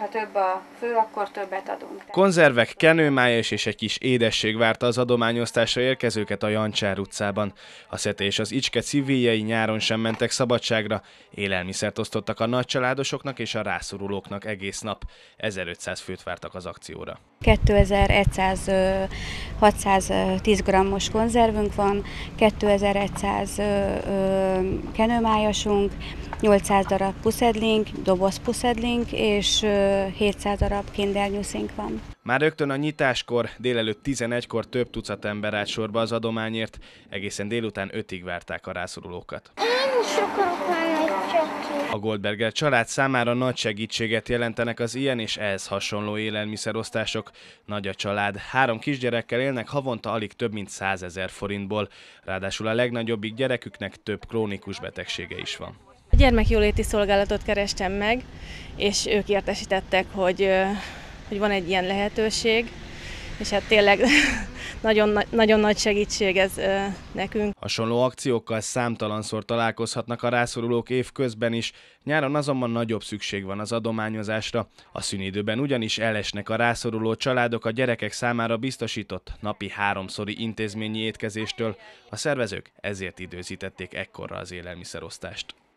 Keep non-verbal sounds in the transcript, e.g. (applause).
Ha több a fő, akkor többet adunk. Konzervek, kenőmájas és egy kis édesség várta az adományoztásra érkezőket a Jancsár utcában. A Szete és az Icske civiljei nyáron sem mentek szabadságra, élelmiszert osztottak a nagycsaládosoknak és a rászorulóknak egész nap. 1500 főt vártak az akcióra. 2100 610 g-os konzervünk van, 2100 kenőmájasunk, 800 darab puszedlink, doboz puszedlink, és 700 darab kindernyuszink van. Már rögtön a nyitáskor délelőtt 11-kor több tucat ember állt sorba az adományért, egészen délután 5-ig várták a rászorulókat. Én is akarok a Goldberger család számára nagy segítséget jelentenek az ilyen és ehhez hasonló élelmiszerosztások. Nagy a család, három kisgyerekkel élnek havonta alig több mint 100 ezer forintból. Ráadásul a legnagyobbik gyereküknek több krónikus betegsége is van. A gyermekjóléti szolgálatot kerestem meg, és ők értesítettek, hogy, hogy van egy ilyen lehetőség, és hát tényleg (laughs) nagyon, nagyon nagy segítség ez ö, nekünk. Hasonló akciókkal számtalanszor találkozhatnak a rászorulók évközben is, nyáron azonban nagyobb szükség van az adományozásra. A szünidőben ugyanis elesnek a rászoruló családok a gyerekek számára biztosított napi háromszori intézményi étkezéstől. A szervezők ezért időzítették ekkorra az élelmiszerosztást.